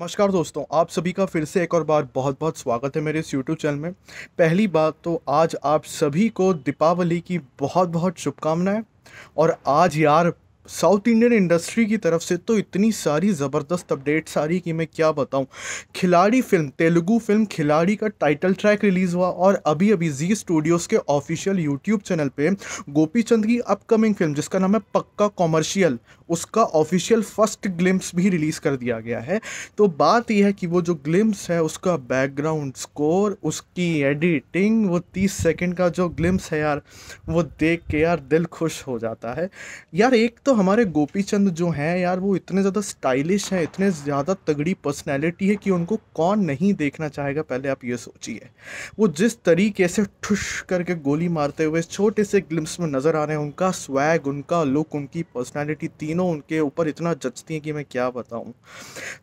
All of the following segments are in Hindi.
नमस्कार दोस्तों आप सभी का फिर से एक और बार बहुत बहुत स्वागत है मेरे इस यूट्यूब चैनल में पहली बात तो आज आप सभी को दीपावली की बहुत बहुत शुभकामनाएं और आज यार साउथ इंडियन इंडस्ट्री की तरफ से तो इतनी सारी ज़बरदस्त अपडेट्स आ रही कि मैं क्या बताऊं खिलाड़ी फिल्म तेलुगु फिल्म खिलाड़ी का टाइटल ट्रैक रिलीज़ हुआ और अभी अभी जी स्टूडियोज़ के ऑफिशियल यूट्यूब चैनल पे गोपी चंद की अपकमिंग फिल्म जिसका नाम है पक्का कॉमर्शियल उसका ऑफिशियल फर्स्ट ग्लिम्स भी रिलीज़ कर दिया गया है तो बात यह है कि वो जो ग्लिम्स है उसका बैकग्राउंड स्कोर उसकी एडिटिंग वो तीस सेकेंड का जो ग्लिम्स है यार वो देख के यार दिल खुश हो जाता है यार एक तो हमारे गोपी चंद जो हैं यार वो इतने ज़्यादा स्टाइलिश हैं इतने ज़्यादा तगड़ी पर्सनैलिटी है कि उनको कौन नहीं देखना चाहेगा पहले आप ये सोचिए वो जिस तरीके से ठुश करके गोली मारते हुए छोटे से ग्लिम्स में नज़र आ रहे हैं उनका स्वैग उनका लुक उनकी पर्सनैलिटी तीनों उनके ऊपर इतना जचती है कि मैं क्या बताऊँ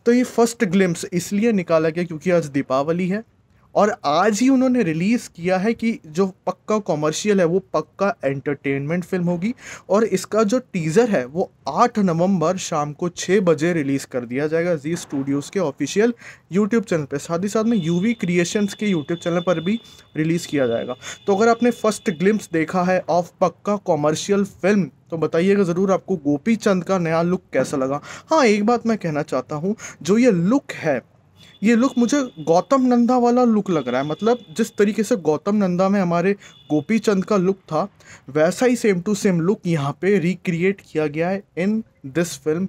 तो ये फर्स्ट ग्लिम्स इसलिए निकाला गया क्योंकि आज दीपावली है और आज ही उन्होंने रिलीज़ किया है कि जो पक्का कॉमर्शियल है वो पक्का एंटरटेनमेंट फिल्म होगी और इसका जो टीज़र है वो 8 नवंबर शाम को 6 बजे रिलीज़ कर दिया जाएगा जी स्टूडियोज़ के ऑफिशियल यूट्यूब चैनल पर साथ ही साथ में यू वी क्रिएशंस के यूट्यूब चैनल पर भी रिलीज़ किया जाएगा तो अगर आपने फर्स्ट ग्लिम्स देखा है ऑफ पक्का कॉमर्शियल फिल्म तो बताइएगा ज़रूर आपको गोपी चंद का नया लुक कैसा लगा हाँ एक बात मैं कहना चाहता हूँ जो ये लुक है ये लुक मुझे गौतम नंदा वाला लुक लग रहा है मतलब जिस तरीके से गौतम नंदा में हमारे गोपी चंद का लुक था वैसा ही सेम टू सेम लुक यहाँ पे रिक्रिएट किया गया है इन दिस फिल्म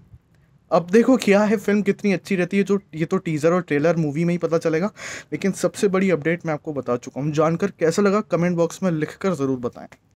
अब देखो क्या है फिल्म कितनी अच्छी रहती है जो ये तो टीज़र और ट्रेलर मूवी में ही पता चलेगा लेकिन सबसे बड़ी अपडेट मैं आपको बता चुका हूँ जानकर कैसा लगा कमेंट बॉक्स में लिख कर ज़रूर बताएँ